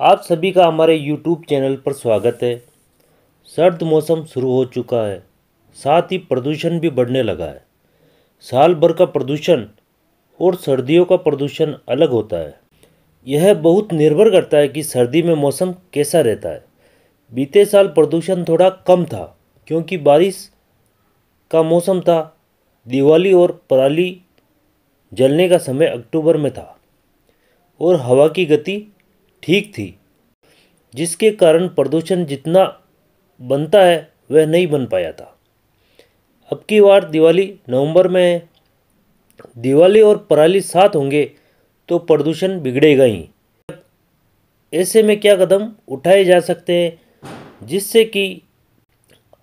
आप सभी का हमारे YouTube चैनल पर स्वागत है सर्द मौसम शुरू हो चुका है साथ ही प्रदूषण भी बढ़ने लगा है साल भर का प्रदूषण और सर्दियों का प्रदूषण अलग होता है यह बहुत निर्भर करता है कि सर्दी में मौसम कैसा रहता है बीते साल प्रदूषण थोड़ा कम था क्योंकि बारिश का मौसम था दिवाली और पराली जलने का समय अक्टूबर में था और हवा की गति ठीक थी जिसके कारण प्रदूषण जितना बनता है वह नहीं बन पाया था अब की बार दिवाली नवंबर में है दिवाली और पराली साथ होंगे तो प्रदूषण बिगड़ेगा ही ऐसे में क्या कदम उठाए जा सकते हैं जिससे कि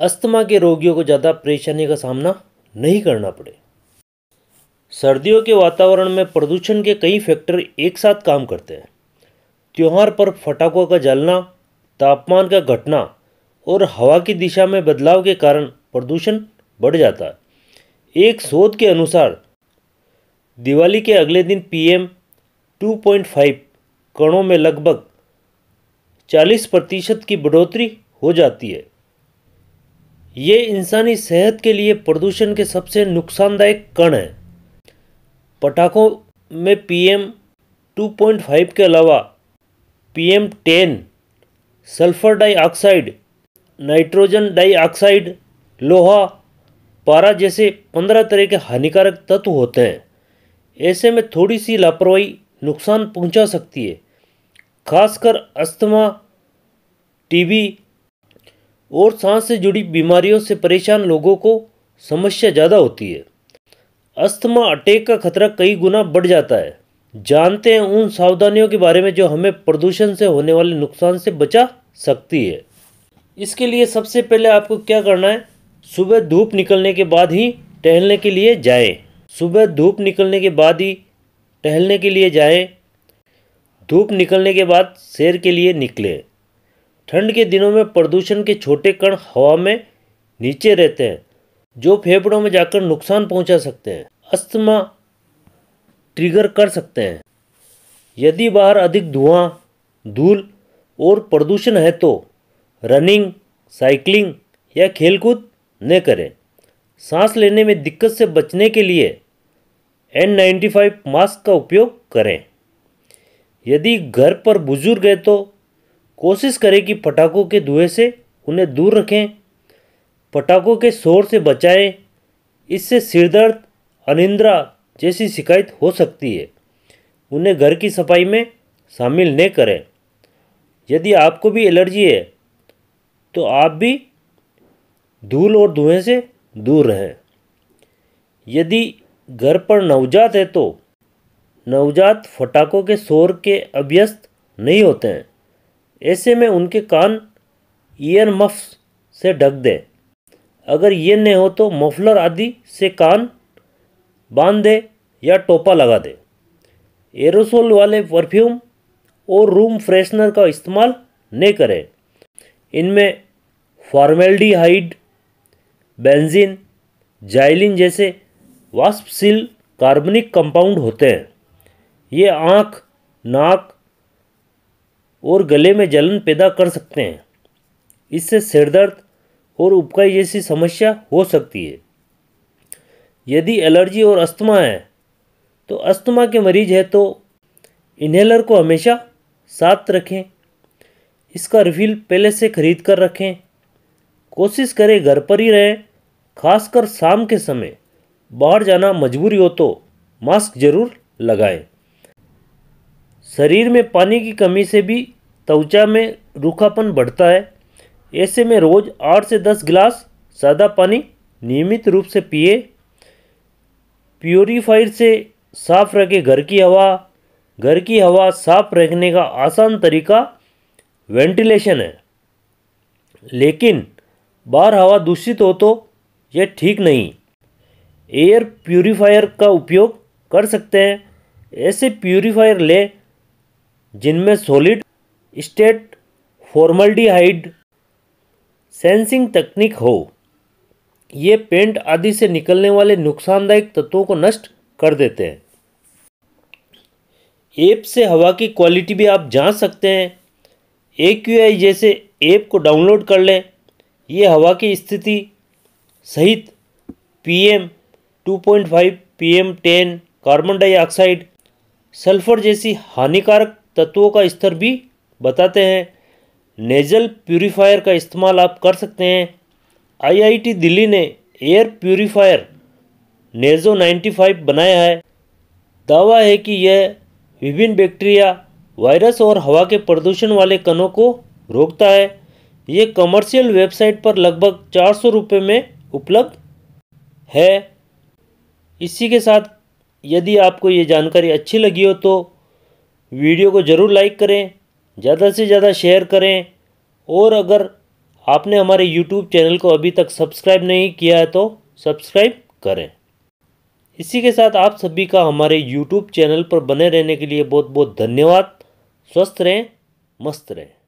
अस्थमा के रोगियों को ज़्यादा परेशानी का सामना नहीं करना पड़े सर्दियों के वातावरण में प्रदूषण के कई फैक्टर एक साथ काम करते हैं त्यौहार पर फटाखों का जलना तापमान का घटना और हवा की दिशा में बदलाव के कारण प्रदूषण बढ़ जाता है एक शोध के अनुसार दिवाली के अगले दिन पीएम 2.5 कणों में लगभग 40 प्रतिशत की बढ़ोतरी हो जाती है ये इंसानी सेहत के लिए प्रदूषण के सबसे नुकसानदायक कण है पटाखों में पीएम 2.5 के अलावा PM 10 sulphur dioxide nitrogen dioxide लोहा पारा जैसे पंद्रह तरह के हानिकारक तत्व होते हैं ऐसे में थोड़ी सी लापरवाही नुकसान पहुंचा सकती है खासकर अस्थमा टीबी और सांस से जुड़ी बीमारियों से परेशान लोगों को समस्या ज़्यादा होती है अस्थमा अटैक का खतरा कई गुना बढ़ जाता है जानते हैं उन सावधानियों के बारे में जो हमें प्रदूषण से होने वाले नुकसान से बचा सकती है इसके लिए सबसे पहले आपको क्या करना है सुबह धूप निकलने के बाद ही टहलने के लिए जाएं सुबह धूप निकलने के बाद ही टहलने के लिए जाएं धूप निकलने के बाद शेर के लिए निकलें ठंड के दिनों में प्रदूषण के छोटे कण हवा में नीचे रहते हैं जो फेफड़ों में जाकर नुकसान पहुंचा सकते हैं अस्थमा ट्रिगर कर सकते हैं यदि बाहर अधिक धुआं धूल और प्रदूषण है तो रनिंग साइकिलिंग या खेलकूद न करें सांस लेने में दिक्कत से बचने के लिए एन नाइन्टी फाइव मास्क का उपयोग करें यदि घर पर बुजुर्ग है तो कोशिश करें कि पटाखों के धुएं से उन्हें दूर रखें पटाखों के शोर से बचाएं इससे सिरदर्द अनिंद्रा जैसी शिकायत हो सकती है उन्हें घर की सफाई में शामिल न करें यदि आपको भी एलर्जी है तो आप भी धूल और धुएं से दूर रहें यदि घर पर नवजात है तो नवजात फटाखों के शोर के अभ्यस्त नहीं होते हैं ऐसे में उनके कान ईयर मफ से ढक दें अगर ये नहीं हो तो मफलर आदि से कान बांध दे या टोपा लगा दे एरोसोल वाले परफ्यूम और रूम फ्रेशनर का इस्तेमाल नहीं करें इनमें फॉर्मेल्डिहाइड बेंजीन जाइलिन जैसे वाष्पशील कार्बनिक कंपाउंड होते हैं ये आँख नाक और गले में जलन पैदा कर सकते हैं इससे सिरदर्द और उपकाई जैसी समस्या हो सकती है यदि एलर्जी और अस्थमा है तो अस्थमा के मरीज है तो इन्हेलर को हमेशा साथ रखें इसका रिफिल पहले से खरीद कर रखें कोशिश करें घर पर ही रहें खासकर शाम के समय बाहर जाना मजबूरी हो तो मास्क जरूर लगाएं शरीर में पानी की कमी से भी त्वचा में रूखापन बढ़ता है ऐसे में रोज़ आठ से दस गिलास सादा पानी नियमित रूप से पिए प्योरीफायर से साफ रखे घर की हवा घर की हवा साफ रखने का आसान तरीका वेंटिलेशन है लेकिन बाहर हवा दूषित हो तो यह ठीक नहीं एयर प्योरीफायर का उपयोग कर सकते हैं ऐसे प्योरीफायर लें जिनमें सॉलिड स्टेट फॉर्मल्डिहाइड सेंसिंग तकनीक हो ये पेंट आदि से निकलने वाले नुकसानदायक तत्वों को नष्ट कर देते हैं ऐप से हवा की क्वालिटी भी आप जांच सकते हैं ए जैसे ऐप को डाउनलोड कर लें ये हवा की स्थिति सहित PM 2.5 PM 10 carbon dioxide sulphur जैसी हानिकारक तत्वों का स्तर भी बताते हैं नेजल प्यूरीफायर का इस्तेमाल आप कर सकते हैं आईआईटी दिल्ली ने एयर प्यूरीफायर नेजो 95 बनाया है दावा है कि यह विभिन्न बैक्टीरिया वायरस और हवा के प्रदूषण वाले कणों को रोकता है ये कमर्शियल वेबसाइट पर लगभग चार सौ रुपये में उपलब्ध है इसी के साथ यदि आपको ये जानकारी अच्छी लगी हो तो वीडियो को ज़रूर लाइक करें ज़्यादा से ज़्यादा शेयर करें और अगर आपने हमारे यूट्यूब चैनल को अभी तक सब्सक्राइब नहीं किया है तो सब्सक्राइब करें इसी के साथ आप सभी का हमारे यूट्यूब चैनल पर बने रहने के लिए बहुत बहुत धन्यवाद स्वस्थ रहें मस्त रहें